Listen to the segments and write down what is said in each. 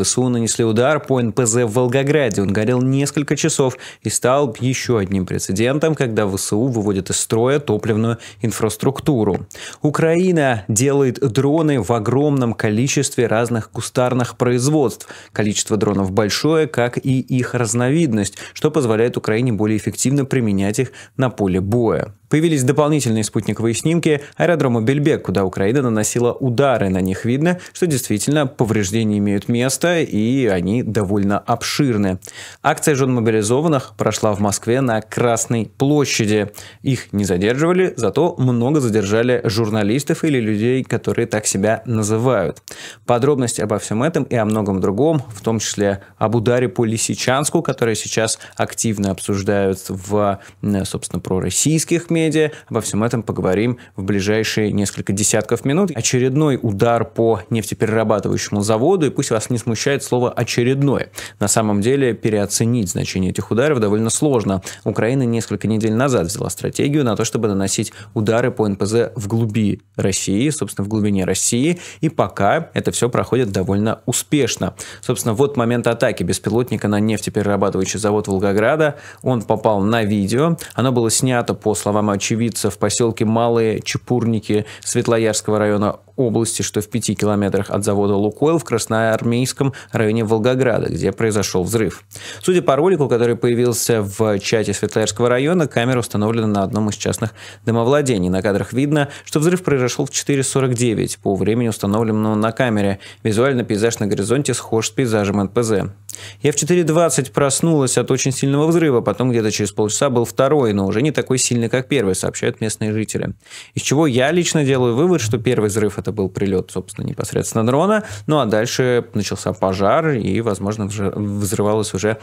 ВСУ нанесли удар по НПЗ в Волгограде. Он горел несколько часов и стал еще одним прецедентом, когда ВСУ выводит из строя топливную инфраструктуру. Украина делает дроны в огромном количестве разных кустарных производств. Количество дронов большое, как и их разновидность, что позволяет Украине более эффективно применять их на поле боя. Появились дополнительные спутниковые снимки аэродрома Бельбек, куда Украина наносила удары. На них видно, что действительно повреждения имеют место, и они довольно обширны. Акция жен мобилизованных прошла в Москве на Красной площади. Их не задерживали, зато много задержали журналистов или людей, которые так себя называют. Подробности обо всем этом и о многом другом, в том числе об ударе по Лисичанску, который сейчас активно обсуждают в, собственно, пророссийских медиа, медиа. Обо всем этом поговорим в ближайшие несколько десятков минут. Очередной удар по нефтеперерабатывающему заводу, и пусть вас не смущает слово «очередное». На самом деле переоценить значение этих ударов довольно сложно. Украина несколько недель назад взяла стратегию на то, чтобы наносить удары по НПЗ в глуби России, собственно, в глубине России, и пока это все проходит довольно успешно. Собственно, вот момент атаки беспилотника на нефтеперерабатывающий завод Волгограда, он попал на видео, оно было снято, по словам очевидцев в поселке Малые Чепурники Светлоярского района области, что в пяти километрах от завода «Лукойл» в Красноармейском районе Волгограда, где произошел взрыв. Судя по ролику, который появился в чате Светлоярского района, камера установлена на одном из частных домовладений. На кадрах видно, что взрыв произошел в 4.49 по времени, установленному на камере. Визуально пейзаж на горизонте схож с пейзажем НПЗ. Я в 4.20 проснулась от очень сильного взрыва, потом где-то через полчаса был второй, но уже не такой сильный, как первый, сообщают местные жители. Из чего я лично делаю вывод, что первый взрыв это был прилет, собственно, непосредственно дрона, ну а дальше начался пожар и, возможно, взрывалось уже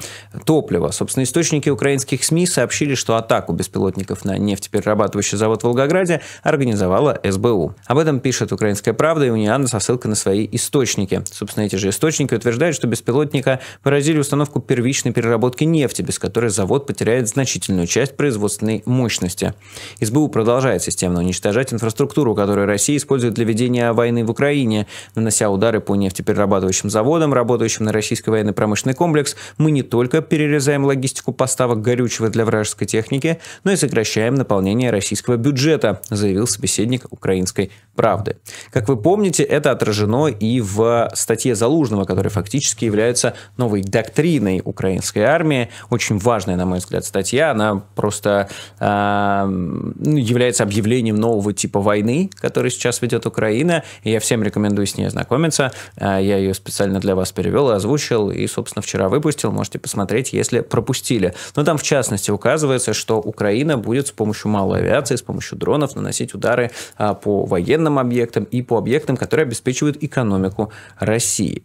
топливо. Собственно, источники украинских СМИ сообщили, что атаку беспилотников на нефтеперерабатывающий завод в Волгограде организовала СБУ. Об этом пишет «Украинская правда» и «Униан» со ссылкой на свои источники. Собственно, эти же источники утверждают, что беспилотника поразили установку первичной переработки нефти, без которой завод потеряет значительную часть производственной мощности. СБУ продолжает системно уничтожать инфраструктуру, которую Россия использует для ведения войны в Украине, нанося удары по нефтеперерабатывающим заводам, работающим на российский военно-промышленный комплекс. Мы не только перерезаем логистику поставок горючего для вражеской техники, но и сокращаем наполнение российского бюджета, заявил собеседник украинской правды. Как вы помните, это отражено и в статье Залужного, которая фактически является новым новой доктриной украинской армии. Очень важная, на мой взгляд, статья. Она просто э, является объявлением нового типа войны, который сейчас ведет Украина. И я всем рекомендую с ней ознакомиться. А, я ее специально для вас перевел, озвучил и, собственно, вчера выпустил. Можете посмотреть, если пропустили. Но там, в частности, указывается, что Украина будет с помощью малой авиации, с помощью дронов наносить удары а, по военным объектам и по объектам, которые обеспечивают экономику России.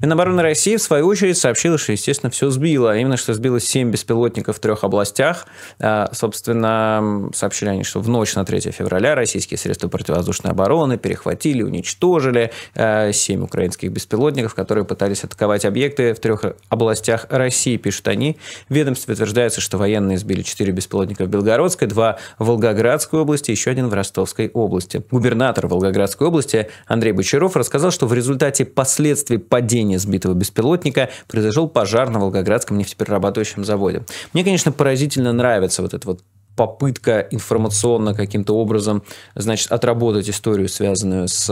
Минобороны России, в свою очередь, сообщила, что, естественно, все сбило. А именно, что сбилось 7 беспилотников в трех областях. А, собственно, сообщили они, что в ночь на 3 февраля российские средства противовоздушной обороны перехватили, уничтожили 7 а, украинских беспилотников, которые пытались атаковать объекты в трех областях России, пишут они. В ведомстве утверждается, что военные сбили 4 беспилотника в Белгородской, 2 в Волгоградской области, еще один в Ростовской области. Губернатор Волгоградской области Андрей Бочаров рассказал, что в результате последствий падения сбитого беспилотника произошел пожар на Волгоградском нефтеперерабатывающем заводе. Мне, конечно, поразительно нравится вот этот вот попытка информационно каким-то образом, значит, отработать историю, связанную с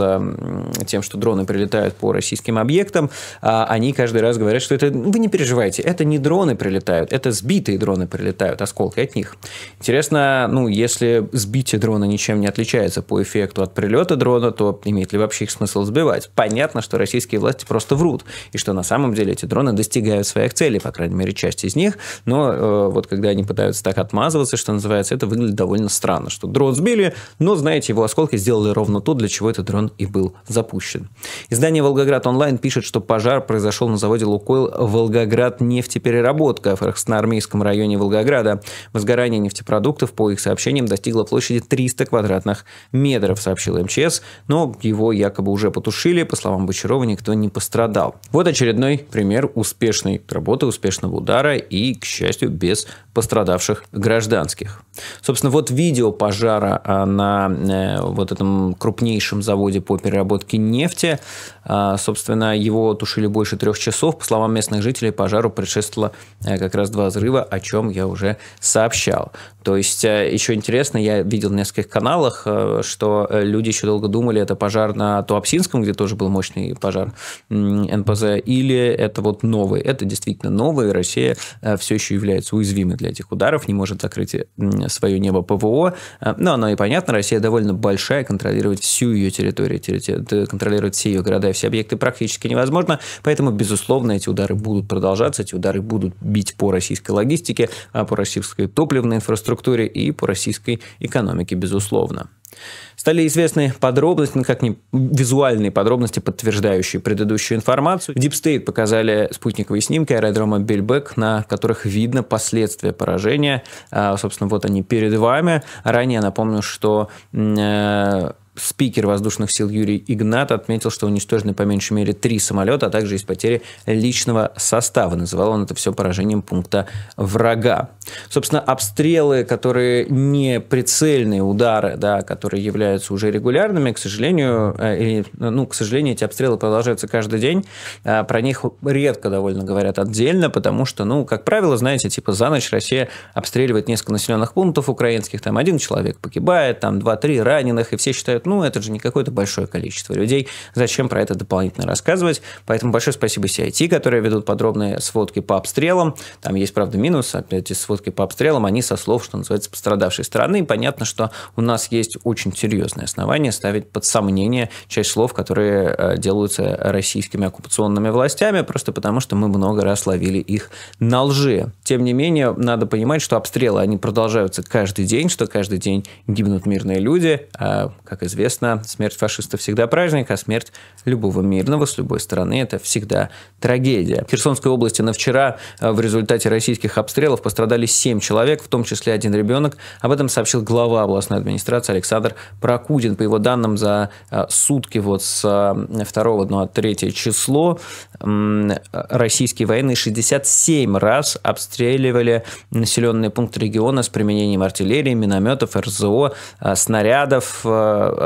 тем, что дроны прилетают по российским объектам, а они каждый раз говорят, что это, вы не переживайте, это не дроны прилетают, это сбитые дроны прилетают, осколки от них. Интересно, ну, если сбитие дрона ничем не отличается по эффекту от прилета дрона, то имеет ли вообще их смысл сбивать? Понятно, что российские власти просто врут, и что на самом деле эти дроны достигают своих целей, по крайней мере, часть из них, но э, вот когда они пытаются так отмазываться, что называется, называется, это выглядит довольно странно, что дрон сбили, но, знаете, его осколки сделали ровно то, для чего этот дрон и был запущен. Издание «Волгоград онлайн» пишет, что пожар произошел на заводе «Лукойл» «Волгоград нефтепереработка» в армейском районе Волгограда. Возгорание нефтепродуктов, по их сообщениям, достигло площади 300 квадратных метров, сообщил МЧС, но его якобы уже потушили, по словам Бочарова, никто не пострадал. Вот очередной пример успешной работы, успешного удара и, к счастью, без пострадавших гражданских. Собственно, вот видео пожара а, на э, вот этом крупнейшем заводе по переработке нефти. А, собственно, его тушили больше трех часов. По словам местных жителей, пожару предшествовало э, как раз два взрыва, о чем я уже сообщал. То есть, э, еще интересно, я видел на нескольких каналах, что люди еще долго думали, это пожар на Туапсинском, где тоже был мощный пожар НПЗ, или это вот новый. Это действительно новый. Россия все еще является уязвимой для этих ударов, не может закрыть свое небо ПВО. Э, но оно и понятно, Россия довольно большая, контролировать всю ее территорию, контролировать все ее города и все объекты практически невозможно, поэтому, безусловно, эти удары будут продолжаться, эти удары будут бить по российской логистике, а по российской топливной инфраструктуре и по российской экономике, безусловно. Стали известны подробности, ну, как не визуальные подробности, подтверждающие предыдущую информацию. В Deep State показали спутниковые снимки аэродрома Бельбек, на которых видно последствия поражения. А, собственно, вот они перед вами. Ранее напомню, что э, спикер воздушных сил Юрий Игнат отметил, что уничтожены по меньшей мере три самолета, а также есть потери личного состава. Называл он это все поражением пункта врага. Собственно, обстрелы, которые не прицельные удары, да, которые являются уже регулярными, к сожалению, э, ну, к сожалению, эти обстрелы продолжаются каждый день. Э, про них редко довольно говорят отдельно, потому что, ну, как правило, знаете, типа за ночь Россия обстреливает несколько населенных пунктов украинских, там один человек погибает, там два-три раненых, и все считают, ну, это же не какое-то большое количество людей, зачем про это дополнительно рассказывать. Поэтому большое спасибо CIT, которые ведут подробные сводки по обстрелам. Там есть, правда, минус, эти сводки по обстрелам, они со слов, что называется, пострадавшей стороны. И понятно, что у нас есть очень серьезные основания ставить под сомнение часть слов, которые э, делаются российскими оккупационными властями, просто потому что мы много раз ловили их на лжи. Тем не менее, надо понимать, что обстрелы, они продолжаются каждый день, что каждый день гибнут мирные люди, а, как известно, известно, смерть фашиста всегда праздник, а смерть любого мирного с любой стороны – это всегда трагедия. В Херсонской области на вчера э, в результате российских обстрелов пострадали 7 человек, в том числе один ребенок. Об этом сообщил глава областной администрации Александр Прокудин. По его данным, за э, сутки вот с 2 э, на 3 число российские военные 67 раз обстреливали населенные пункты региона с применением артиллерии, минометов, РЗО, снарядов,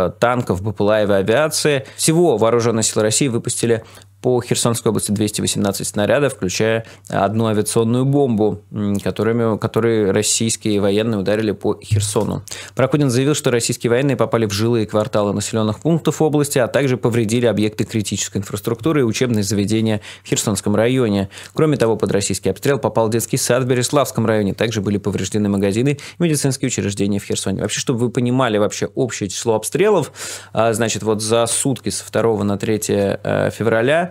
танков, БПЛА и авиации. Всего вооруженные силы России выпустили по Херсонской области 218 снарядов, включая одну авиационную бомбу, которыми, которые российские военные ударили по Херсону. Прокудин заявил, что российские военные попали в жилые кварталы населенных пунктов области, а также повредили объекты критической инфраструктуры и учебные заведения в Херсонском районе. Кроме того, под российский обстрел попал детский сад в Береславском районе. Также были повреждены магазины и медицинские учреждения в Херсоне. Вообще, чтобы вы понимали вообще общее число обстрелов, а, значит, вот за сутки с 2 на 3 э, февраля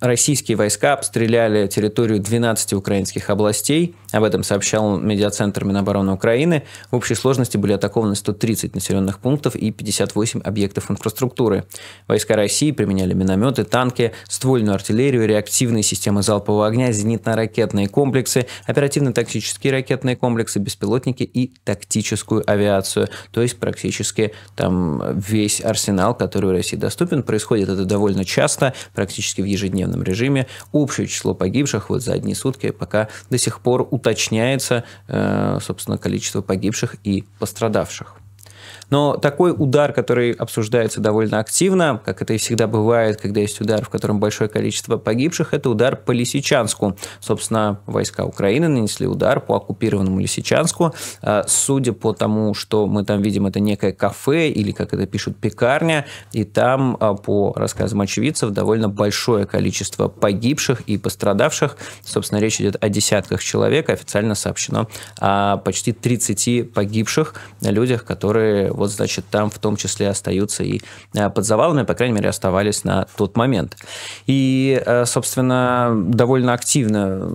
Российские войска обстреляли территорию 12 украинских областей. Об этом сообщал медиацентр Минобороны Украины. В общей сложности были атакованы 130 населенных пунктов и 58 объектов инфраструктуры. Войска России применяли минометы, танки, ствольную артиллерию, реактивные системы залпового огня, зенитно-ракетные комплексы, оперативно-тактические ракетные комплексы, беспилотники и тактическую авиацию. То есть практически там весь арсенал, который в России доступен, происходит это довольно часто, практически в ежедневном военном режиме. Общее число погибших вот за одни сутки пока до сих пор уточняется, э, собственно, количество погибших и пострадавших. Но такой удар, который обсуждается довольно активно, как это и всегда бывает, когда есть удар, в котором большое количество погибших, это удар по Лисичанску. Собственно, войска Украины нанесли удар по оккупированному Лисичанску. А, судя по тому, что мы там видим, это некое кафе или, как это пишут, пекарня, и там, а, по рассказам очевидцев, довольно большое количество погибших и пострадавших. Собственно, речь идет о десятках человек. Официально сообщено о почти 30 погибших людях, которые вот, значит, там в том числе остаются и э, под завалами, по крайней мере, оставались на тот момент. И, э, собственно, довольно активно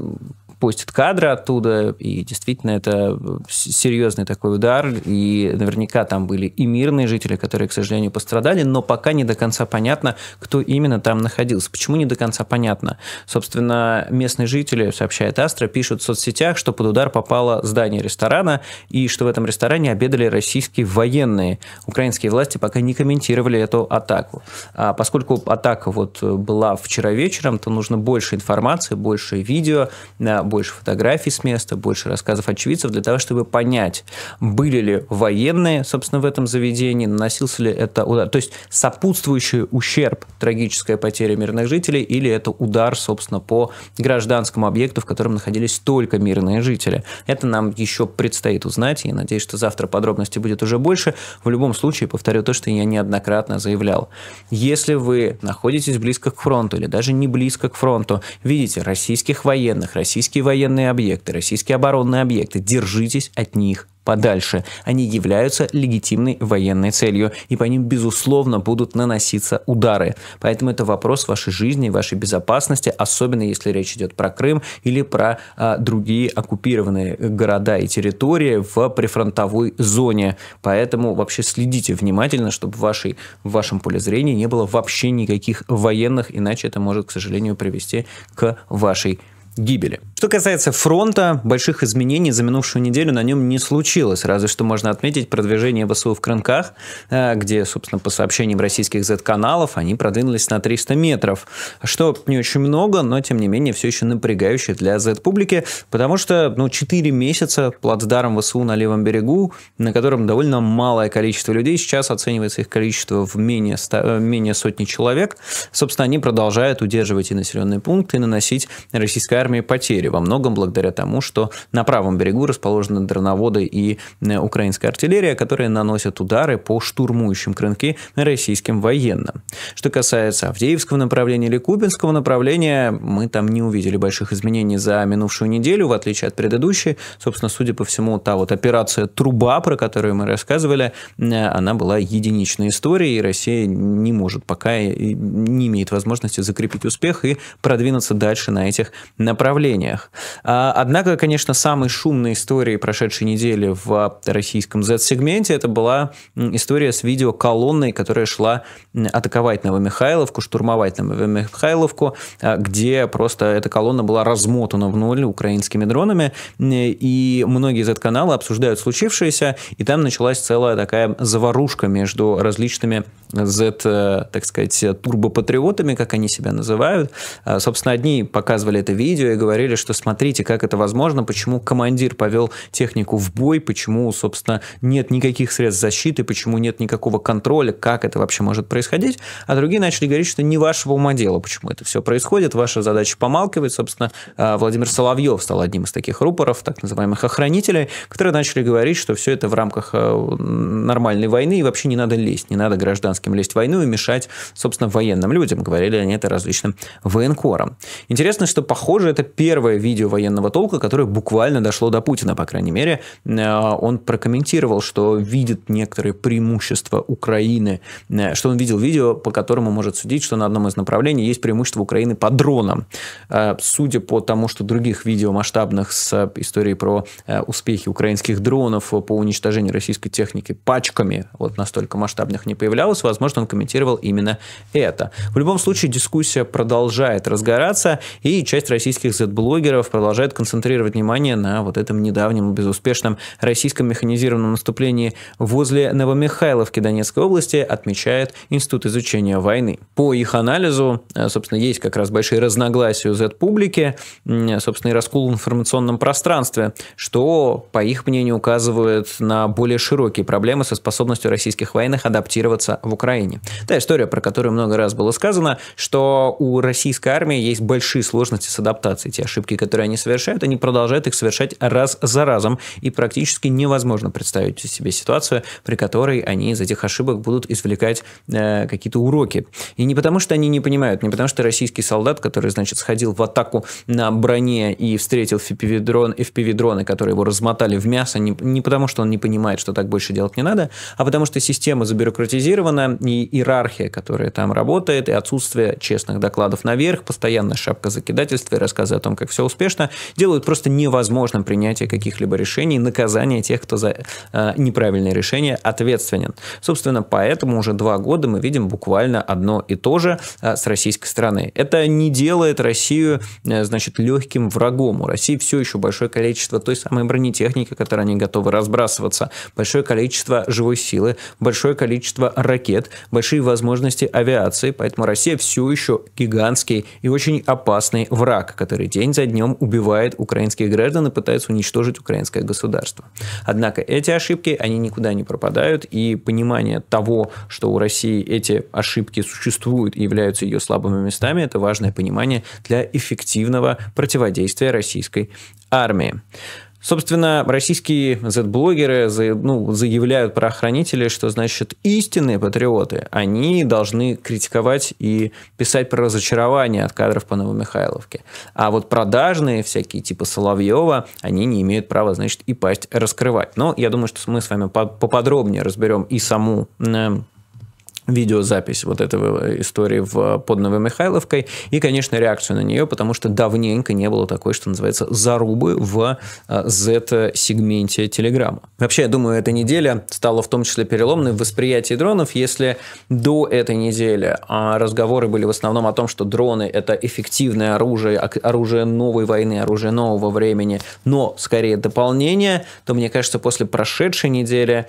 постят кадры оттуда, и действительно это э, серьезный такой удар, и наверняка там были и мирные жители, которые, к сожалению, пострадали, но пока не до конца понятно, кто именно там находился. Почему не до конца понятно? Собственно, местные жители, сообщает Астра, пишут в соцсетях, что под удар попало здание ресторана, и что в этом ресторане обедали российские военные. Украинские власти пока не комментировали эту атаку. А поскольку атака вот была вчера вечером, то нужно больше информации, больше видео, э, больше фотографий с места, больше рассказов очевидцев, для того, чтобы понять, были ли военные, собственно, в этом заведении, наносился ли это удар. То есть сопутствующий ущерб, трагическая потеря мирных жителей, или это удар, собственно, по гражданскому объекту, в котором находились только мирные жители. Это нам еще предстоит узнать, Я надеюсь, что завтра подробности будет уже больше. В любом случае, повторю то, что я неоднократно заявлял. Если вы находитесь близко к фронту или даже не близко к фронту, видите российских военных, российские российские военные объекты, российские оборонные объекты. Держитесь от них подальше. Они являются легитимной военной целью, и по ним, безусловно, будут наноситься удары. Поэтому это вопрос вашей жизни, вашей безопасности, особенно если речь идет про Крым или про а, другие оккупированные города и территории в прифронтовой зоне. Поэтому вообще следите внимательно, чтобы в, вашей, в вашем поле зрения не было вообще никаких военных, иначе это может, к сожалению, привести к вашей гибели. Что касается фронта, больших изменений за минувшую неделю на нем не случилось, разве что можно отметить продвижение ВСУ в Крынках, э, где, собственно, по сообщениям российских Z-каналов, они продвинулись на 300 метров, что не очень много, но, тем не менее, все еще напрягающе для Z-публики, потому что, ну, 4 месяца плацдарм ВСУ на левом берегу, на котором довольно малое количество людей, сейчас оценивается их количество в менее, 100, э, менее сотни человек, собственно, они продолжают удерживать и населенные пункты, и наносить российской армии потери во многом благодаря тому, что на правом берегу расположены дроноводы и э, украинская артиллерия, которые наносят удары по штурмующим крынки российским военным. Что касается Авдеевского направления или Кубинского направления, мы там не увидели больших изменений за минувшую неделю, в отличие от предыдущей. Собственно, судя по всему, та вот операция «Труба», про которую мы рассказывали, э, она была единичной историей, и Россия не может пока, не имеет возможности закрепить успех и продвинуться дальше на этих направлениях днях. А, однако, конечно, самой шумной историей прошедшей недели в российском Z-сегменте это была история с видеоколонной, которая шла атаковать Новомихайловку, штурмовать Новомихайловку, а, где просто эта колонна была размотана в ноль украинскими дронами, и многие Z-каналы обсуждают случившееся, и там началась целая такая заварушка между различными Z, э, так сказать, турбопатриотами, как они себя называют. А, собственно, одни показывали это видео и говорили, что смотрите, как это возможно, почему командир повел технику в бой, почему, собственно, нет никаких средств защиты, почему нет никакого контроля, как это вообще может происходить, а другие начали говорить, что не вашего ума дело, почему это все происходит, ваша задача помалкивать, собственно, а, Владимир Соловьев стал одним из таких рупоров, так называемых охранителей, которые начали говорить, что все это в рамках э, нормальной войны, и вообще не надо лезть, не надо гражданским лезть в войну и мешать, собственно, военным людям, говорили они это различным военкорам. Интересно, что, похоже, это первое первое видео военного толка, которое буквально дошло до Путина, по крайней мере. Э, он прокомментировал, что видит некоторые преимущества Украины, э, что он видел видео, по которому может судить, что на одном из направлений есть преимущество Украины по дронам. Э, судя по тому, что других видео масштабных с историей про успехи украинских дронов по уничтожению российской техники пачками, вот настолько масштабных не появлялось, возможно, он комментировал именно это. В любом случае, дискуссия продолжает разгораться, и часть российских Z-блогеров блогеров продолжает концентрировать внимание на вот этом недавнем безуспешном российском механизированном наступлении возле Новомихайловки Донецкой области, отмечает Институт изучения войны. По их анализу, э, собственно, есть как раз большие разногласия у Z-публики, собственно, и раскол в информационном пространстве, что, по их мнению, указывает на более широкие проблемы со способностью российских военных адаптироваться в Украине. Та история, про которую много раз было сказано, что у российской армии есть большие сложности с адаптацией. Те ошибки, поступки, которые они совершают, они продолжают их совершать раз за разом. И практически невозможно представить себе ситуацию, при которой они из этих ошибок будут извлекать э, какие-то уроки. И не потому, что они не понимают, не потому, что российский солдат, который, значит, сходил в атаку на броне и встретил FPV-дрон, FPV-дроны, которые его размотали в мясо, не, не потому, что он не понимает, что так больше делать не надо, а потому, что система забюрократизирована, и иерархия, которая там работает, и отсутствие честных докладов наверх, постоянная шапка закидательства и рассказы о том, как все все успешно, делают просто невозможным принятие каких-либо решений, наказание тех, кто за э, неправильные решения ответственен. Собственно, поэтому уже два года мы видим буквально одно и то же э, с российской стороны. Это не делает Россию, э, значит, легким врагом. У России все еще большое количество той самой бронетехники, которой они готовы разбрасываться, большое количество живой силы, большое количество ракет, большие возможности авиации, поэтому Россия все еще гигантский и очень опасный враг, который день за днем убивает украинских граждан и пытается уничтожить украинское государство. Однако эти ошибки, они никуда не пропадают, и понимание того, что у России эти ошибки существуют и являются ее слабыми местами, это важное понимание для эффективного противодействия российской армии. Собственно, российские Z-блогеры ну, заявляют про хранителей, что значит истинные патриоты, они должны критиковать и писать про разочарование от кадров по Новомихайловке. А вот продажные всякие, типа Соловьева, они не имеют права, значит, и пасть раскрывать. Но я думаю, что мы с вами поподробнее разберем и саму эм, видеозапись вот этой э, истории в, э, под Михайловкой и, конечно, реакцию на нее, потому что давненько не было такой, что называется, зарубы в Z-сегменте э, Телеграма. Вообще, я думаю, эта неделя стала в том числе переломной в восприятии дронов. Если до этой недели а, разговоры были в основном о том, что дроны – это эффективное оружие, оружие новой войны, оружие нового времени, но скорее дополнение, то, мне кажется, после прошедшей недели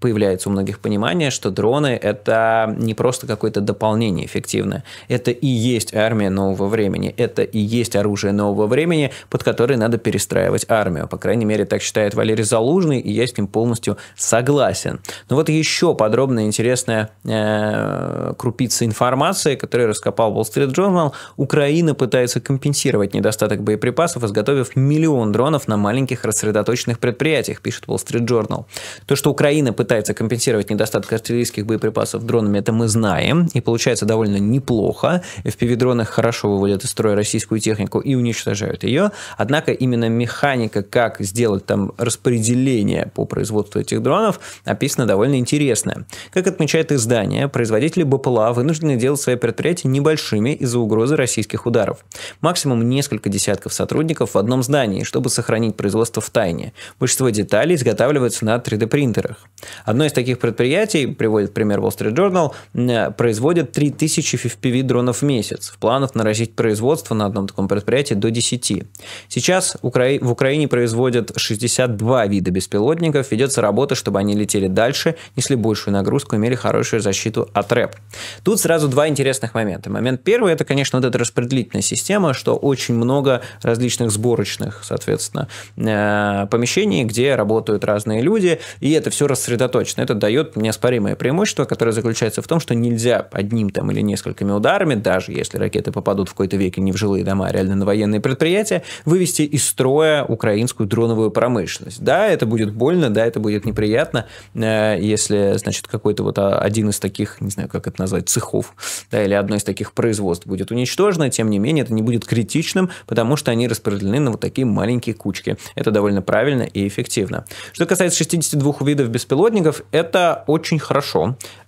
появляется у многих понимание, что дроны – это а, не просто какое-то дополнение эффективное. Это и есть армия нового времени. Это и есть оружие нового времени, под которое надо перестраивать армию. По крайней мере, так считает Валерий Залужный, и я с ним полностью согласен. Но вот еще подробная интересная э, крупица информации, которую раскопал Wall Street Journal. Украина пытается компенсировать недостаток боеприпасов, изготовив миллион дронов на маленьких рассредоточенных предприятиях, пишет Wall Street Journal. То, что Украина пытается компенсировать недостаток артиллерийских боеприпасов дронами это мы знаем, и получается довольно неплохо. FPV-дроны хорошо выводят из строя российскую технику и уничтожают ее. Однако именно механика, как сделать там распределение по производству этих дронов, описана довольно интересная. Как отмечает издание, производители БПЛА вынуждены делать свои предприятия небольшими из-за угрозы российских ударов. Максимум несколько десятков сотрудников в одном здании, чтобы сохранить производство в тайне. Большинство деталей изготавливаются на 3D-принтерах. Одно из таких предприятий, приводит пример Wall Street Journal, Journal э, производит 3000 FPV дронов в месяц. В планах нарастить производство на одном таком предприятии до 10. Сейчас в Украине производят 62 вида беспилотников. Ведется работа, чтобы они летели дальше, несли большую нагрузку, имели хорошую защиту от рэп. Тут сразу два интересных момента. Момент первый – это, конечно, вот эта распределительная система, что очень много различных сборочных, соответственно, э, помещений, где работают разные люди, и это все рассредоточено. Это дает неоспоримое преимущество, которое заключается заключается в том, что нельзя одним там или несколькими ударами, даже если ракеты попадут в какой-то веке не в жилые дома, а реально на военные предприятия, вывести из строя украинскую дроновую промышленность. Да, это будет больно, да, это будет неприятно, э, если, значит, какой-то вот а, один из таких, не знаю, как это назвать, цехов, да, или одно из таких производств будет уничтожено, тем не менее, это не будет критичным, потому что они распределены на вот такие маленькие кучки. Это довольно правильно и эффективно. Что касается 62 видов беспилотников, это очень хорошо.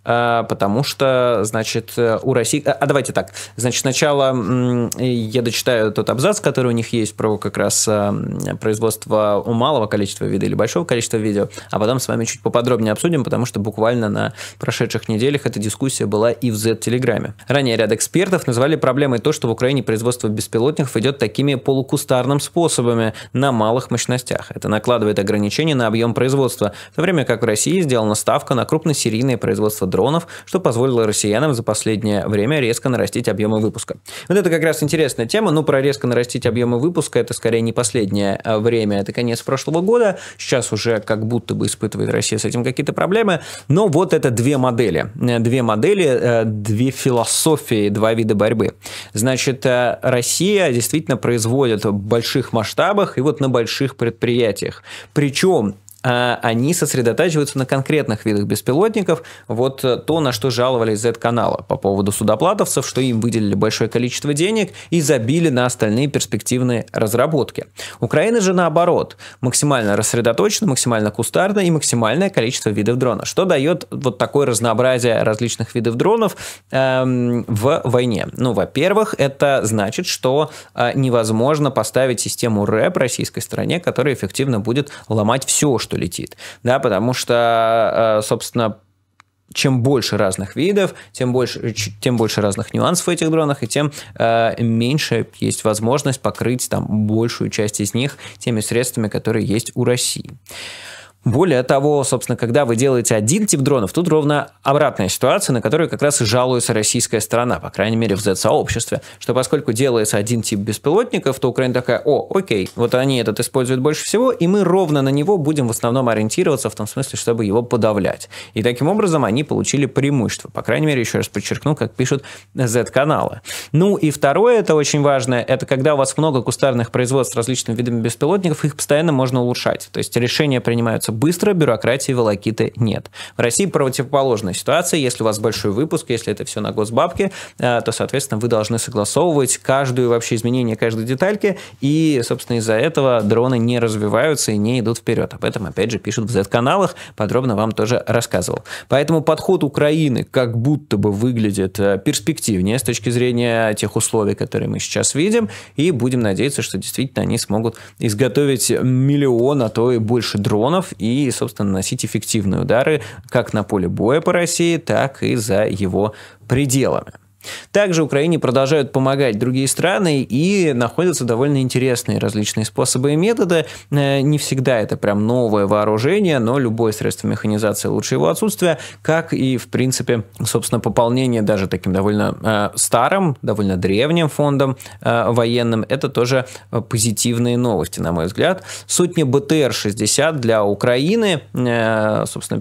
А, потому что, значит, э, у России... А, а давайте так, значит, сначала я дочитаю тот абзац, который у них есть про как раз э, производство у малого количества видео или большого количества видео, а потом с вами чуть поподробнее обсудим, потому что буквально на прошедших неделях эта дискуссия была и в Z-телеграме. Ранее ряд экспертов назвали проблемой то, что в Украине производство беспилотников идет такими полукустарным способами на малых мощностях. Это накладывает ограничения на объем производства, в то время как в России сделана ставка на крупносерийное производство дронов, что позволило россиянам за последнее время резко нарастить объемы выпуска. Вот это как раз интересная тема, ну про резко нарастить объемы выпуска это скорее не последнее э, время, это конец прошлого года, сейчас уже как будто бы испытывает Россия с этим какие-то проблемы, но вот это две модели, э, две модели, э, две философии, два вида борьбы. Значит, Россия действительно производит в больших масштабах и вот на больших предприятиях. Причем а, они сосредотачиваются на конкретных видах беспилотников. Вот э, то, на что жаловались Z-канала по поводу судоплатовцев, что им выделили большое количество денег и забили на остальные перспективные разработки. Украина же наоборот, максимально рассредоточена, максимально кустарна и максимальное количество видов дрона, что дает вот такое разнообразие различных видов дронов эм, в войне. Ну, во-первых, это значит, что э, невозможно поставить систему РЭП российской стране, которая эффективно будет ломать все, что что летит, да, потому что, э, собственно, чем больше разных видов, тем больше, тем больше разных нюансов в этих дронах, и тем э, меньше есть возможность покрыть там большую часть из них теми средствами, которые есть у России. Более того, собственно, когда вы делаете один тип дронов, тут ровно обратная ситуация, на которую как раз и жалуется российская сторона, по крайней мере, в Z-сообществе, что поскольку делается один тип беспилотников, то Украина такая, о, окей, вот они этот используют больше всего, и мы ровно на него будем в основном ориентироваться в том смысле, чтобы его подавлять. И таким образом они получили преимущество. По крайней мере, еще раз подчеркну, как пишут Z-каналы. Ну и второе, это очень важное, это когда у вас много кустарных производств с различными видами беспилотников, их постоянно можно улучшать. То есть решения принимаются быстро, бюрократии, волокиты нет. В России противоположная ситуация. Если у вас большой выпуск, если это все на госбабке, э, то, соответственно, вы должны согласовывать каждую вообще изменение каждой детальки, и, собственно, из-за этого дроны не развиваются и не идут вперед. Об этом, опять же, пишут в Z-каналах, подробно вам тоже рассказывал. Поэтому подход Украины как будто бы выглядит э, перспективнее с точки зрения тех условий, которые мы сейчас видим, и будем надеяться, что действительно они смогут изготовить миллион, а то и больше дронов, и, собственно, наносить эффективные удары как на поле боя по России, так и за его пределами. Также Украине продолжают помогать другие страны и находятся довольно интересные различные способы и методы. Э, не всегда это прям новое вооружение, но любое средство механизации лучше его отсутствия, как и, в принципе, собственно, пополнение даже таким довольно э, старым, довольно древним фондом э, военным. Это тоже позитивные новости, на мой взгляд. Сотни БТР-60 для Украины, собственно,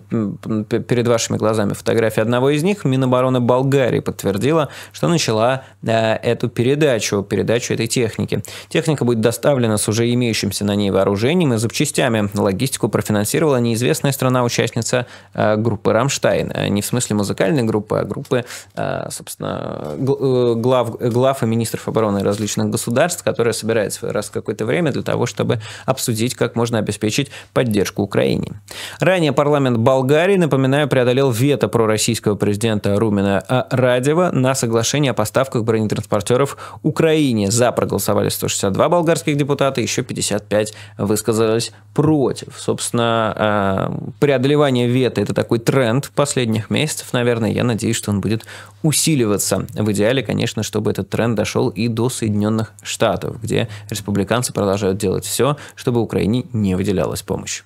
перед вашими глазами фотография одного из них, Минобороны Болгарии подтвердила, что начала э, эту передачу, передачу этой техники. Техника будет доставлена с уже имеющимся на ней вооружением и запчастями. Логистику профинансировала неизвестная страна-участница э, группы «Рамштайн». Э, не в смысле музыкальной группы, а группы, э, собственно, гл э, глав, глав и министров обороны различных государств, которая собирается раз в какое-то время для того, чтобы обсудить, как можно обеспечить поддержку Украине. Ранее парламент Болгарии, напоминаю, преодолел вето пророссийского президента Румина Радева на соглашение о поставках бронетранспортеров Украине. За проголосовали 162 болгарских депутата, еще 55 высказались против. Собственно, э, преодолевание вето – это такой тренд последних месяцев, наверное. Я надеюсь, что он будет усиливаться. В идеале, конечно, чтобы этот тренд дошел и до Соединенных Штатов, где республиканцы продолжают делать все, чтобы Украине не выделялась помощь.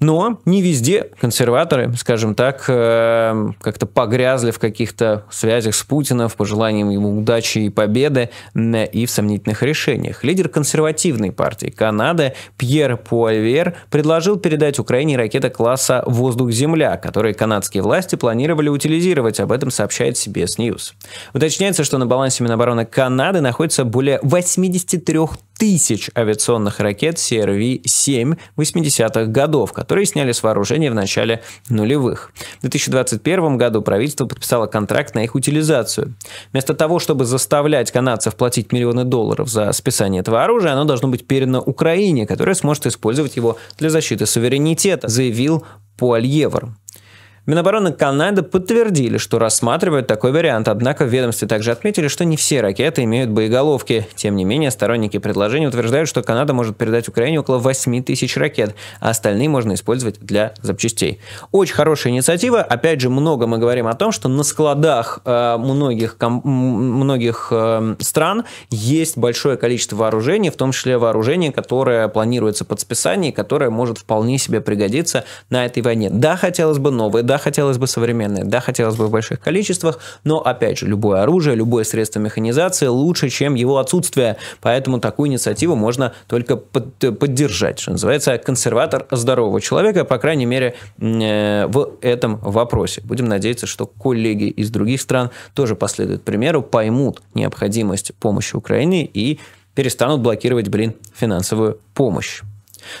Но не везде консерваторы, скажем так, э, как-то погрязли в каких-то связях с Путиным, в пожелании ему удачи и победы и в сомнительных решениях. Лидер консервативной партии Канады Пьер Пуавер предложил передать Украине ракеты класса «Воздух-Земля», которые канадские власти планировали утилизировать. Об этом сообщает CBS News. Уточняется, что на балансе Минобороны Канады находится более 83 тысяч авиационных ракет CRV-7 80-х годов, которые сняли с вооружения в начале нулевых. В 2021 году правительство подписало контракт на их утилизацию. Вместо того, чтобы заставлять канадцев платить миллионы долларов за списание этого оружия, оно должно быть передано Украине, которая сможет использовать его для защиты суверенитета, заявил Пуальевр. Минобороны Канады подтвердили, что рассматривают такой вариант, однако в ведомстве также отметили, что не все ракеты имеют боеголовки. Тем не менее, сторонники предложения утверждают, что Канада может передать Украине около 8 тысяч ракет, а остальные можно использовать для запчастей. Очень хорошая инициатива. Опять же, много мы говорим о том, что на складах э, многих, ком, многих э, стран есть большое количество вооружений, в том числе вооружение, которое планируется под списание, которое может вполне себе пригодиться на этой войне. Да, хотелось бы новые, да, хотелось бы современные, да, хотелось бы в больших количествах, но, опять же, любое оружие, любое средство механизации лучше, чем его отсутствие, поэтому такую инициативу можно только под, поддержать, что называется, консерватор здорового человека, по крайней мере, э, в этом вопросе. Будем надеяться, что коллеги из других стран тоже последуют примеру, поймут необходимость помощи Украине и перестанут блокировать, блин, финансовую помощь.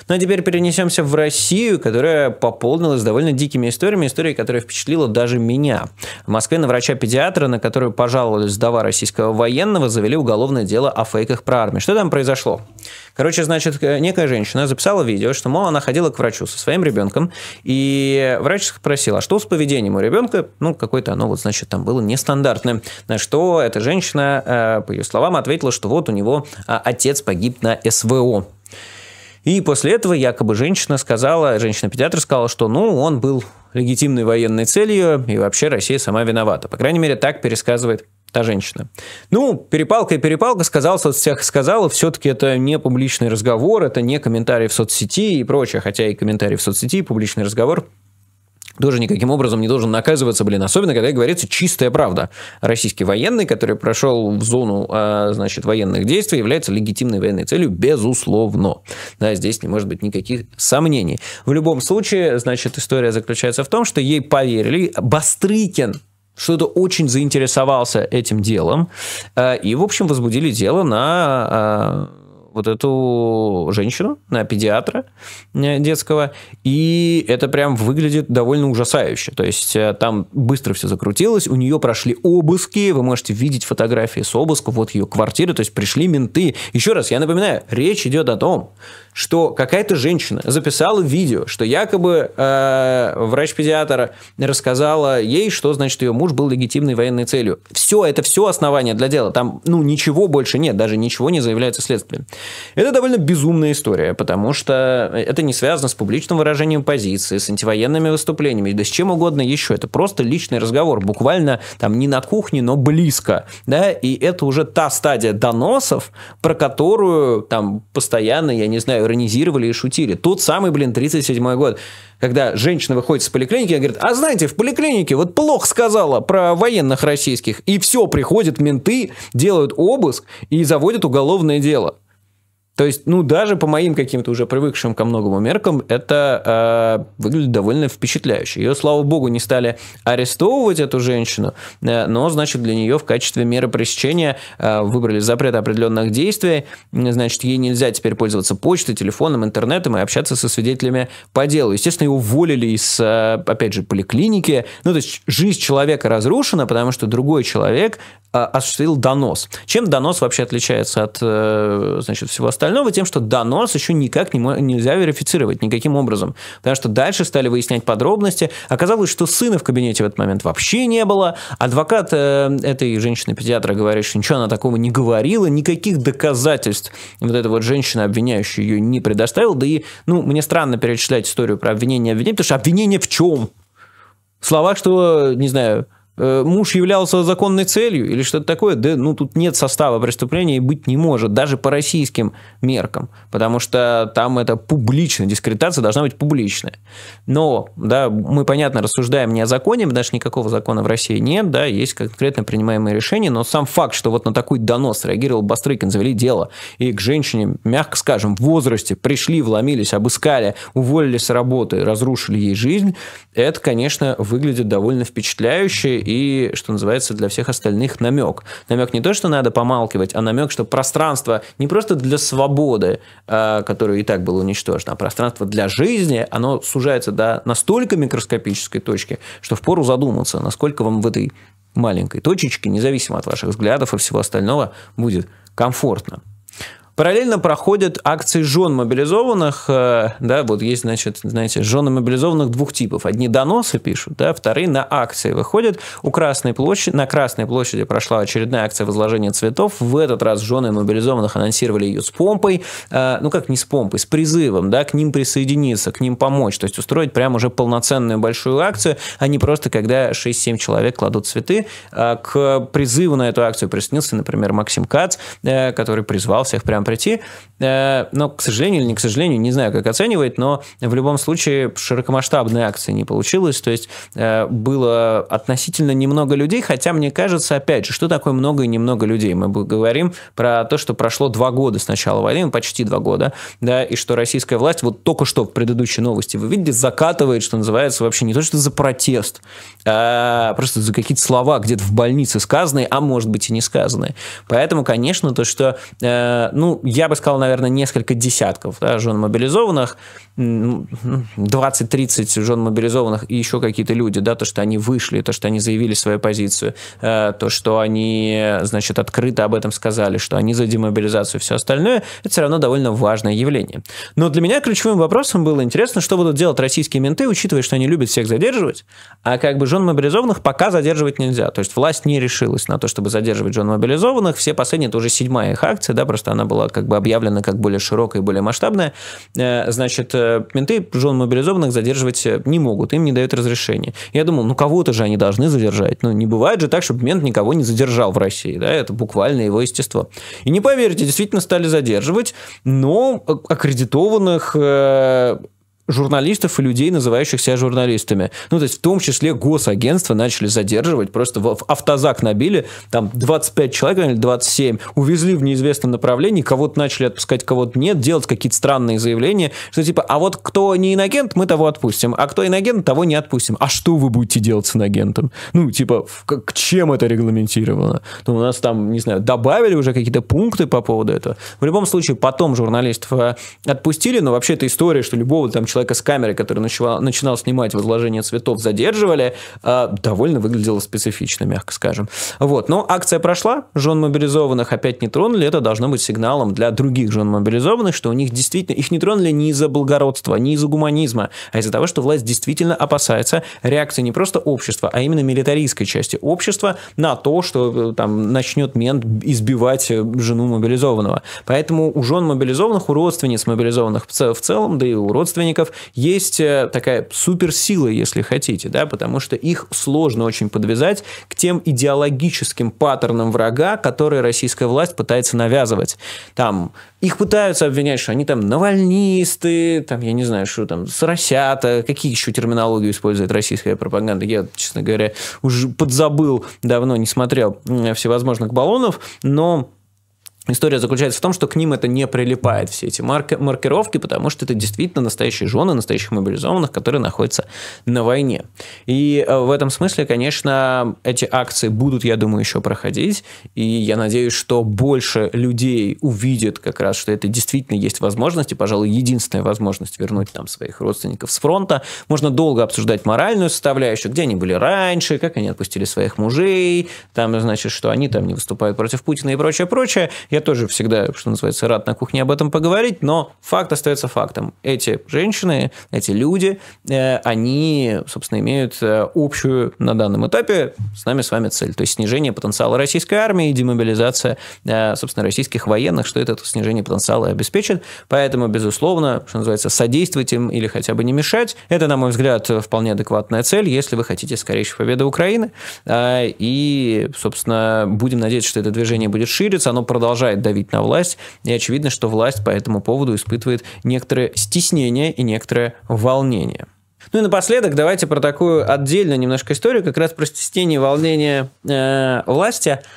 Ну а теперь перенесемся в Россию, которая пополнилась довольно дикими историями, истории, которая впечатлила даже меня. В Москве на врача-педиатра, на которую пожаловались вдова российского военного, завели уголовное дело о фейках про армию. Что там произошло? Короче, значит, некая женщина записала видео, что, мол, она ходила к врачу со своим ребенком, и врач спросил, а что с поведением у ребенка? Ну, какое-то оно, вот, значит, там было нестандартное. На что эта женщина, э, по ее словам, ответила, что вот у него а, отец погиб на СВО. И после этого якобы женщина сказала, женщина-педиатр сказала, что ну, он был легитимной военной целью, и вообще Россия сама виновата. По крайней мере, так пересказывает та женщина. Ну, перепалка и перепалка, сказал в соцсетях, сказала, все-таки это не публичный разговор, это не комментарий в соцсети и прочее, хотя и комментарий в соцсети, и публичный разговор тоже никаким образом не должен наказываться, блин, особенно когда говорится чистая правда. Российский военный, который прошел в зону, а, значит, военных действий, является легитимной военной целью, безусловно. Да, здесь не может быть никаких сомнений. В любом случае, значит, история заключается в том, что ей поверили, Бастрыкин что-то очень заинтересовался этим делом, э, и, в общем, возбудили дело на а, вот эту женщину, на педиатра э, детского, и это прям выглядит довольно ужасающе. То есть э, там быстро все закрутилось, у нее прошли обыски, вы можете видеть фотографии с обыска, вот ее квартиры, то есть пришли менты. Еще раз, я напоминаю, речь идет о том, что какая-то женщина записала видео, что якобы э, врач-педиатр рассказала ей, что значит ее муж был легитимной военной целью. Все, это все основание для дела. Там, ну, ничего больше нет, даже ничего не заявляется следствием. Это довольно безумная история, потому что это не связано с публичным выражением позиции, с антивоенными выступлениями, да с чем угодно еще. Это просто личный разговор, буквально там не на кухне, но близко. Да? И это уже та стадия доносов, про которую там постоянно, я не знаю, иронизировали и шутили. Тот самый, блин, 37-й год, когда женщина выходит из поликлиники и говорит, а знаете, в поликлинике вот плохо сказала про военных российских. И все, приходят менты, делают обыск и заводят уголовное дело. То есть, ну, даже по моим каким-то уже привыкшим ко многому меркам, это э, выглядит довольно впечатляюще. Ее, слава богу, не стали арестовывать, эту женщину, э, но, значит, для нее в качестве меры пресечения э, выбрали запрет определенных действий. Значит, ей нельзя теперь пользоваться почтой, телефоном, интернетом и общаться со свидетелями по делу. Естественно, его уволили из, э, опять же, поликлиники. Ну, то есть, жизнь человека разрушена, потому что другой человек э, осуществил донос. Чем донос вообще отличается от, э, значит, всего остального? остального тем, что донос еще никак не, нельзя верифицировать никаким образом. Потому что дальше стали выяснять подробности. Оказалось, что сына в кабинете в этот момент вообще не было. Адвокат э, этой женщины-педиатра говорит, что ничего она такого не говорила, никаких доказательств вот эта вот женщина, обвиняющая ее, не предоставила. Да и, ну, мне странно перечислять историю про обвинение обвинение, потому что обвинение в чем? В словах, что, не знаю, Э, муж являлся законной целью или что-то такое, да, ну, тут нет состава преступления и быть не может, даже по российским меркам, потому что там это публично, дискредитация должна быть публичная. Но, да, мы, понятно, рассуждаем не о законе, потому что никакого закона в России нет, да, есть конкретно принимаемые решения, но сам факт, что вот на такой донос реагировал Бастрыкин, завели дело, и к женщине, мягко скажем, в возрасте пришли, вломились, обыскали, уволили с работы, разрушили ей жизнь, это, конечно, выглядит довольно впечатляюще, и, что называется, для всех остальных намек. Намек не то, что надо помалкивать, а намек, что пространство не просто для свободы, а, которое и так было уничтожено, а пространство для жизни, оно сужается до настолько микроскопической точки, что впору задуматься, насколько вам в этой маленькой точечке, независимо от ваших взглядов и всего остального, будет комфортно. Параллельно проходят акции жен мобилизованных, э, да, вот есть, значит, знаете, жены мобилизованных двух типов. Одни доносы пишут, да, вторые на акции выходят. У Красной площади, на Красной площади прошла очередная акция возложения цветов. В этот раз жены мобилизованных анонсировали ее с помпой, э, ну как не с помпой, с призывом, да, к ним присоединиться, к ним помочь, то есть устроить прямо уже полноценную большую акцию, а не просто когда 6-7 человек кладут цветы. Э, к призыву на эту акцию присоединился, например, Максим Кац, который призвал всех прямо прям прийти. Э, но, к сожалению или не к сожалению, не знаю, как оценивать, но в любом случае широкомасштабной акции не получилось. То есть э, было относительно немного людей, хотя, мне кажется, опять же, что такое много и немного людей? Мы говорим про то, что прошло два года с начала войны, ну, почти два года, да, и что российская власть, вот только что в предыдущей новости, вы видите, закатывает, что называется, вообще не то, что за протест, а просто за какие-то слова где-то в больнице сказанные, а может быть и не сказанные. Поэтому, конечно, то, что, э, ну, ну, я бы сказал, наверное, несколько десятков да, жен мобилизованных, 20-30 ну, жен мобилизованных и еще какие-то люди, да, то, что они вышли, то, что они заявили свою позицию, э, то, что они, значит, открыто об этом сказали, что они за демобилизацию и все остальное, это все равно довольно важное явление. Но для меня ключевым вопросом было интересно, что будут делать российские менты, учитывая, что они любят всех задерживать, а как бы жен мобилизованных пока задерживать нельзя. То есть власть не решилась на то, чтобы задерживать жен мобилизованных. Все последние, это уже седьмая их акция, да, просто она была была как бы объявлена как более широкая и более масштабная, э, значит, э, менты жен мобилизованных задерживать э, не могут, им не дают разрешения. Я думал, ну кого-то же они должны задержать. Ну не бывает же так, чтобы мент никого не задержал в России, да, это буквально его естество. И не поверите, действительно стали задерживать, но аккредитованных журналистов и людей, называющих себя журналистами. Ну, то есть в том числе госагентства начали задерживать, просто в, автозак набили, там 25 человек или 27, увезли в неизвестном направлении, кого-то начали отпускать, кого-то нет, делать какие-то странные заявления, что типа, а вот кто не иногент, мы того отпустим, а кто иногент, того не отпустим. А что вы будете делать с иногентом? Ну, типа, к чем это регламентировано? Ну, у нас там, не знаю, добавили уже какие-то пункты по поводу этого. В любом случае, потом журналистов э, отпустили, но вообще эта история, что любого там человека человека с камерой, который начинал, начинал снимать возложение цветов, задерживали, э, довольно выглядело специфично, мягко скажем. Вот. Но акция прошла, жен мобилизованных опять не тронули, это должно быть сигналом для других жен мобилизованных, что у них действительно, их не тронули не из-за благородства, не из-за гуманизма, а из-за того, что власть действительно опасается реакции не просто общества, а именно милитаристской части общества на то, что э, там начнет мент избивать э, жену мобилизованного. Поэтому у жен мобилизованных, у родственниц мобилизованных в целом, да и у родственников охотников есть э, такая суперсила, если хотите, да, потому что их сложно очень подвязать к тем идеологическим паттернам врага, которые российская власть пытается навязывать. Там их пытаются обвинять, что они там навальнисты, там, я не знаю, что там, соросята, какие еще терминологии использует российская пропаганда, я, честно говоря, уже подзабыл, давно не смотрел всевозможных баллонов, но История заключается в том, что к ним это не прилипает, все эти марк маркировки, потому что это действительно настоящие жены, настоящих мобилизованных, которые находятся на войне. И э, в этом смысле, конечно, эти акции будут, я думаю, еще проходить, и я надеюсь, что больше людей увидят как раз, что это действительно есть возможность, и, пожалуй, единственная возможность вернуть там своих родственников с фронта. Можно долго обсуждать моральную составляющую, где они были раньше, как они отпустили своих мужей, там, значит, что они там не выступают против Путина и прочее, прочее. Я тоже всегда, что называется, рад на кухне об этом поговорить, но факт остается фактом. Эти женщины, эти люди, э, они, собственно, имеют э, общую на данном этапе с нами с вами цель. То есть снижение потенциала российской армии и демобилизация, э, собственно, российских военных, что это, это снижение потенциала обеспечит. Поэтому, безусловно, что называется, содействовать им или хотя бы не мешать. Это, на мой взгляд, вполне адекватная цель, если вы хотите скорейшей победы Украины. И, собственно, будем надеяться, что это движение будет шириться, оно продолжается продолжает давить на власть, и очевидно, что власть по этому поводу испытывает некоторое стеснение и некоторое волнение. Ну и напоследок давайте про такую отдельную немножко историю, как раз про стеснение и волнение э, власти –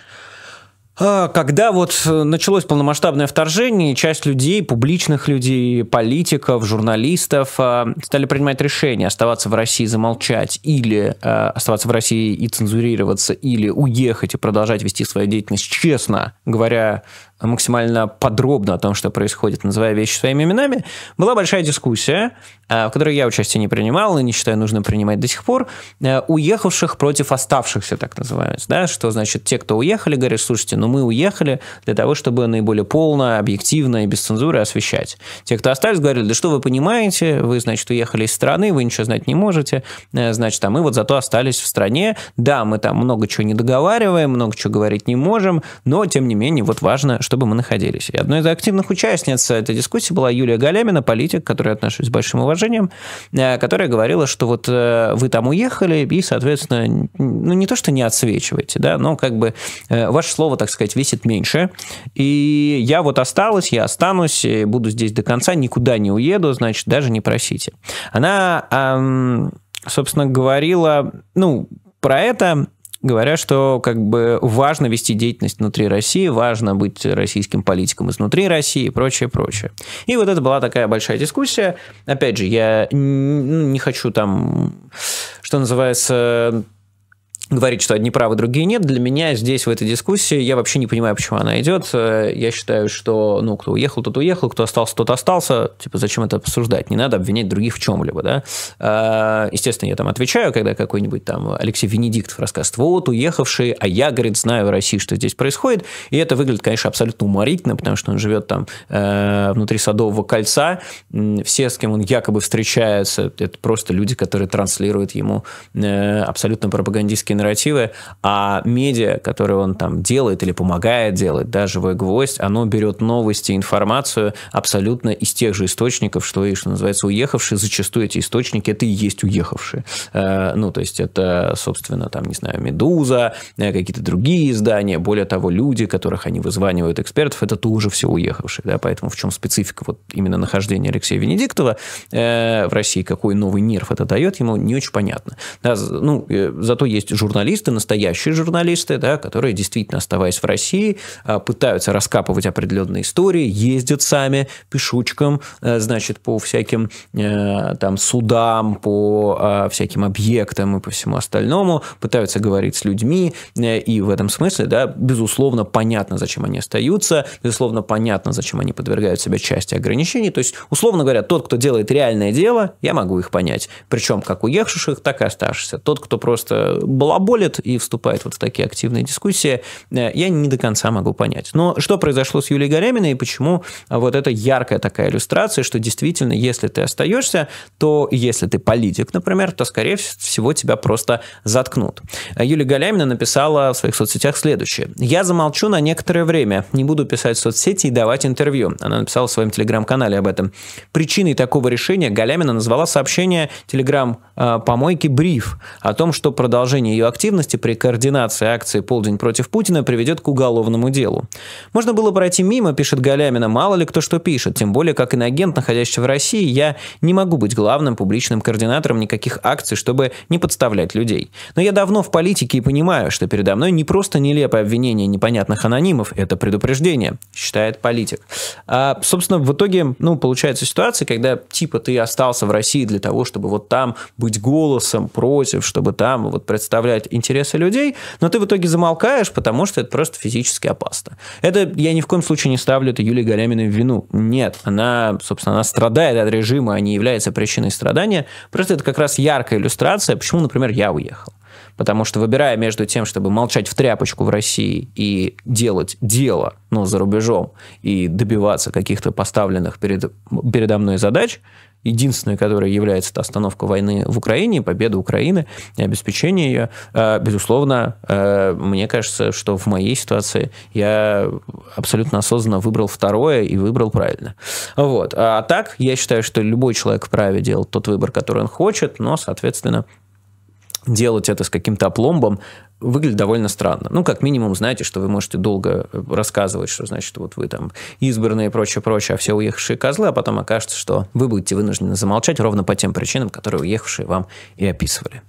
а, когда вот э, началось полномасштабное вторжение, часть людей, публичных людей, политиков, журналистов а, стали принимать решение оставаться в России, замолчать, или а, оставаться в России и цензурироваться, или уехать и продолжать вести свою деятельность честно, говоря максимально подробно о том, что происходит, называя вещи своими именами, была большая дискуссия, э, в которой я участие не принимал и не считаю нужным принимать до сих пор, э, уехавших против оставшихся, так называемых, да, что значит те, кто уехали, говорят, слушайте, ну мы уехали для того, чтобы наиболее полно, объективно и без цензуры освещать. Те, кто остались, говорили, да что вы понимаете, вы, значит, уехали из страны, вы ничего знать не можете, э, значит, а мы вот зато остались в стране, да, мы там много чего не договариваем, много чего говорить не можем, но, тем не менее, вот важно, чтобы мы находились. И одной из активных участниц этой дискуссии была Юлия Галямина, политик, к которой я отношусь с большим уважением, э, которая говорила, что вот э, вы там уехали, и, соответственно, ну не то, что не отсвечиваете, да, но как бы э, ваше слово, так сказать, весит меньше. И я вот осталась, я останусь, буду здесь до конца, никуда не уеду, значит, даже не просите. Она, эм, собственно, говорила, ну, про это говоря, что как бы важно вести деятельность внутри России, важно быть российским политиком изнутри России и прочее, прочее. И вот это была такая большая дискуссия. Опять же, я ну, не хочу там, что называется, говорить, что одни правы, другие нет, для меня здесь, в этой дискуссии, я вообще не понимаю, почему она идет. Э, я считаю, что, ну, кто уехал, тот уехал, кто остался, тот остался. Типа, зачем это обсуждать? Не надо обвинять других в чем-либо, да? Э, естественно, я там отвечаю, когда какой-нибудь там Алексей Венедиктов рассказывает, вот, уехавший, а я, говорит, знаю в России, что здесь происходит. И это выглядит, конечно, абсолютно уморительно, потому что он живет там э, внутри Садового кольца. Все, с кем он якобы встречается, это просто люди, которые транслируют ему абсолютно пропагандистские авторские нарративы, а медиа, которые он там делает или помогает делать, да, «Живой гвоздь», оно берет новости, информацию абсолютно из тех же источников, что и, что называется, уехавшие. Зачастую эти источники – это и есть уехавшие. Э, ну, то есть это, собственно, там, не знаю, «Медуза», э, какие-то другие издания. Более того, люди, которых они вызванивают экспертов, это тоже все уехавшие. Да? Поэтому в чем специфика вот именно нахождения Алексея Венедиктова э, в России, какой новый нерв это дает, ему не очень понятно. Да, ну, зато есть журналисты, настоящие журналисты, да, которые действительно, оставаясь в России, а, пытаются раскапывать определенные истории, ездят сами пешучком, э, значит, по всяким э, там судам, по а, всяким объектам и по всему остальному, пытаются говорить с людьми, э, и в этом смысле, да, безусловно, понятно, зачем они остаются, безусловно, понятно, зачем они подвергают себя части ограничений, то есть, условно говоря, тот, кто делает реальное дело, я могу их понять, причем как уехавших, так и оставшихся, тот, кто просто была флаболит и вступает вот в такие активные дискуссии, э, я не до конца могу понять. Но что произошло с Юлией Горяминой и почему вот это яркая такая иллюстрация, что действительно, если ты остаешься, то если ты политик, например, то, скорее всего, тебя просто заткнут. Юлия Галямина написала в своих соцсетях следующее. «Я замолчу на некоторое время, не буду писать в соцсети и давать интервью». Она написала в своем телеграм-канале об этом. Причиной такого решения Галямина назвала сообщение телеграм-помойки э, «Бриф» о том, что продолжение ее активности при координации акции «Полдень против Путина» приведет к уголовному делу. Можно было пройти мимо, пишет Галямина, мало ли кто что пишет, тем более как иноагент находящийся в России, я не могу быть главным публичным координатором никаких акций, чтобы не подставлять людей. Но я давно в политике и понимаю, что передо мной не просто нелепое обвинение непонятных анонимов, это предупреждение, считает политик. А, собственно, в итоге, ну, получается ситуация, когда типа ты остался в России для того, чтобы вот там быть голосом против, чтобы там вот представлять представлять интересы людей, но ты в итоге замолкаешь, потому что это просто физически опасно. Это я ни в коем случае не ставлю это Юлии Галяминой в вину. Нет, она, собственно, она страдает от режима, а не является причиной страдания. Просто это как раз яркая иллюстрация, почему, например, я уехал. Потому что выбирая между тем, чтобы молчать в тряпочку в России и делать дело, но ну, за рубежом, и добиваться каких-то поставленных перед, передо мной задач, единственной, которая является это остановка войны в Украине, победа Украины и обеспечение ее, э, безусловно, э, мне кажется, что в моей ситуации я абсолютно осознанно выбрал второе и выбрал правильно. Вот. А так, я считаю, что любой человек вправе делать тот выбор, который он хочет, но, соответственно, делать это с каким-то опломбом выглядит довольно странно. Ну, как минимум, знаете, что вы можете долго э, рассказывать, что, значит, вот вы там избранные и прочее, прочее, а все уехавшие козлы, а потом окажется, что вы будете вынуждены замолчать ровно по тем причинам, которые уехавшие вам и описывали.